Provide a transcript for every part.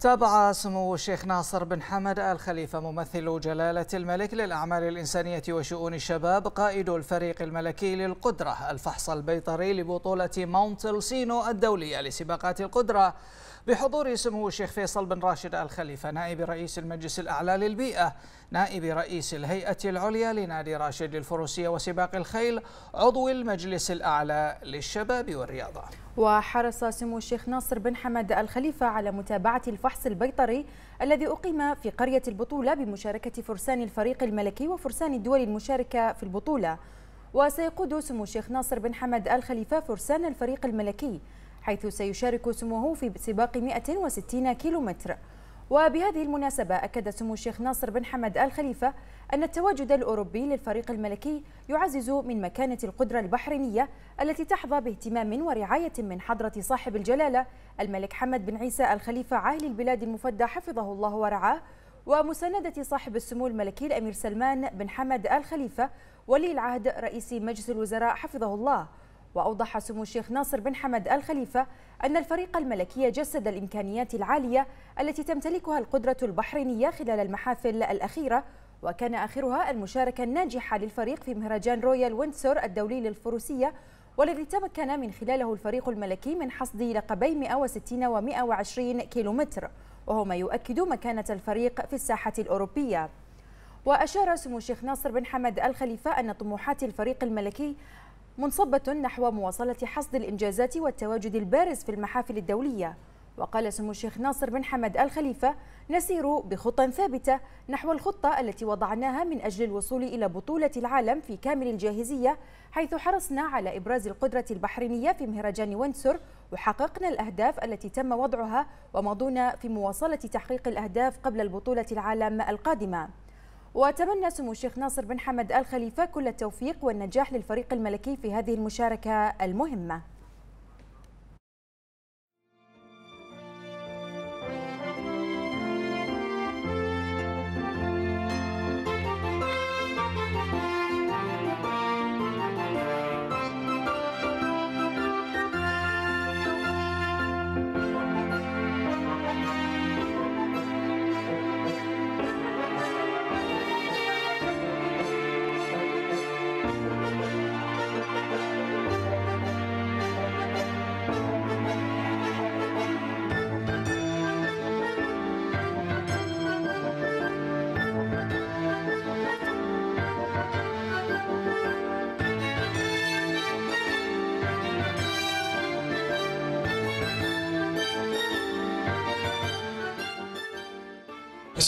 تابع سمو الشيخ ناصر بن حمد الخليفة ممثل جلالة الملك للأعمال الإنسانية وشؤون الشباب قائد الفريق الملكي للقدرة الفحص البيطري لبطولة ماونت سينو الدولية لسباقات القدرة بحضور سمو الشيخ فيصل بن راشد الخليفة نائب رئيس المجلس الأعلى للبيئة نائب رئيس الهيئة العليا لنادي راشد للفروسية وسباق الخيل عضو المجلس الأعلى للشباب والرياضة وحرص سمو الشيخ ناصر بن حمد الخليفة على متابعة الفحص الفحص البيطري الذي أقيم في قرية البطولة بمشاركة فرسان الفريق الملكي وفرسان الدول المشاركة في البطولة وسيقود سمو الشيخ ناصر بن حمد الخليفة فرسان الفريق الملكي حيث سيشارك سموه في سباق 160 كيلومتر وبهذه المناسبة أكد سمو الشيخ ناصر بن حمد آل خليفة أن التواجد الأوروبي للفريق الملكي يعزز من مكانة القدرة البحرينية التي تحظى باهتمام ورعاية من حضرة صاحب الجلالة الملك حمد بن عيسى الخليفة عاهل البلاد المفدى حفظه الله ورعاه ومساندة صاحب السمو الملكي الأمير سلمان بن حمد آل خليفة ولي العهد رئيس مجلس الوزراء حفظه الله وأوضح سمو الشيخ ناصر بن حمد الخليفة أن الفريق الملكي جسد الإمكانيات العالية التي تمتلكها القدرة البحرينية خلال المحافل الأخيرة وكان آخرها المشاركة الناجحة للفريق في مهرجان رويال ويندسور الدولي للفروسية والذي تمكن من خلاله الفريق الملكي من حصد لقبي 160 و 120 كيلومتر وهو ما يؤكد مكانة الفريق في الساحة الأوروبية وأشار سمو الشيخ ناصر بن حمد الخليفة أن طموحات الفريق الملكي منصبة نحو مواصلة حصد الإنجازات والتواجد البارز في المحافل الدولية وقال سمو الشيخ ناصر بن حمد الخليفة نسير بخطى ثابتة نحو الخطة التي وضعناها من أجل الوصول إلى بطولة العالم في كامل الجاهزية حيث حرصنا على إبراز القدرة البحرينية في مهرجان وينسر وحققنا الأهداف التي تم وضعها ومضونا في مواصلة تحقيق الأهداف قبل البطولة العالم القادمة وتمنى سمو الشيخ ناصر بن حمد آل خليفة كل التوفيق والنجاح للفريق الملكي في هذه المشاركة المهمة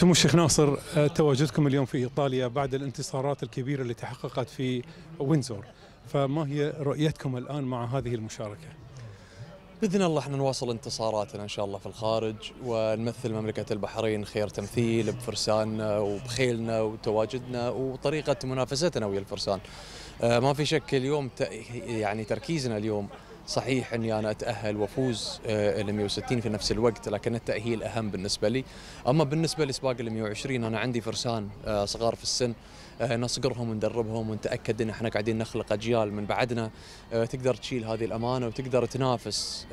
سمو الشيخ ناصر آه، تواجدكم اليوم في ايطاليا بعد الانتصارات الكبيره اللي تحققت في وينزور فما هي رؤيتكم الان مع هذه المشاركه؟ باذن الله احنا نواصل انتصاراتنا ان شاء الله في الخارج ونمثل مملكه البحرين خير تمثيل بفرساننا وبخيلنا وتواجدنا وطريقه منافستنا ويا الفرسان. آه، ما في شك اليوم يعني تركيزنا اليوم صحيح اني انا اتاهل وافوز آه، ال 160 في نفس الوقت لكن التاهيل اهم بالنسبه لي اما بالنسبه لسباق ال 120 انا عندي فرسان آه، صغار في السن آه، نصقرهم وندربهم ونتاكد ان احنا قاعدين نخلق اجيال من بعدنا تقدر تشيل هذه الامانه وتقدر تنافس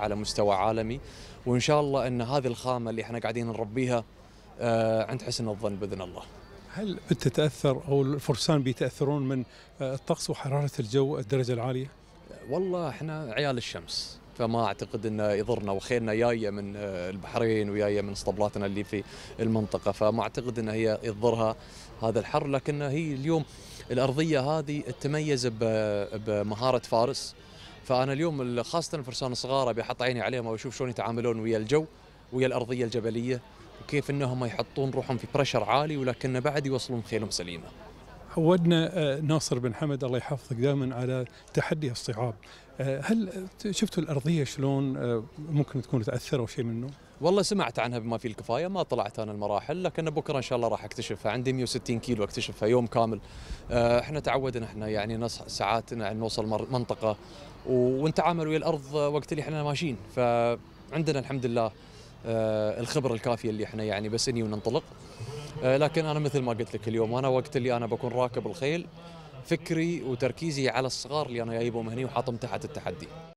على مستوى عالمي وان شاء الله ان هذه الخامه اللي احنا قاعدين نربيها عند حسن الظن باذن الله. هل بتتاثر او الفرسان بيتاثرون من الطقس وحراره الجو الدرجه العاليه؟ والله احنا عيال الشمس فما اعتقد انه يضرنا وخيلنا جايه من آه، البحرين وجايه من اسطبلاتنا اللي في المنطقه فما اعتقد انها هي يضرها هذا الحر لكن هي اليوم الارضيه هذه تميز بمهاره فارس فانا اليوم خاصه الفرسان الصغار ابي احط عيني عليهم واشوف شلون يتعاملون ويا الجو ويا الارضيه الجبليه وكيف انهم يحطون روحهم في بريشر عالي ولكن بعد يوصلون خيلهم سليمه عودنا آه، ناصر بن حمد الله يحفظك دائما على تحدي الصعاب آه، هل شفتوا الارضيه شلون آه، ممكن تكون تأثر أو شيء منه؟ والله سمعت عنها بما فيه الكفايه ما طلعت انا المراحل لكن بكره ان شاء الله راح اكتشفها عندي 160 كيلو اكتشفها يوم كامل احنا تعودنا احنا يعني نص ساعات يعني نوصل منطقه ونتعامل ويا الارض وقت اللي احنا ماشيين فعندنا الحمد لله الخبره الكافيه اللي احنا يعني بس اني وننطلق آه، لكن انا مثل ما قلت لك اليوم انا وقت اللي انا بكون راكب الخيل فكري وتركيزي على الصغار اللي انا جايبهم هني وحاطهم تحت التحدي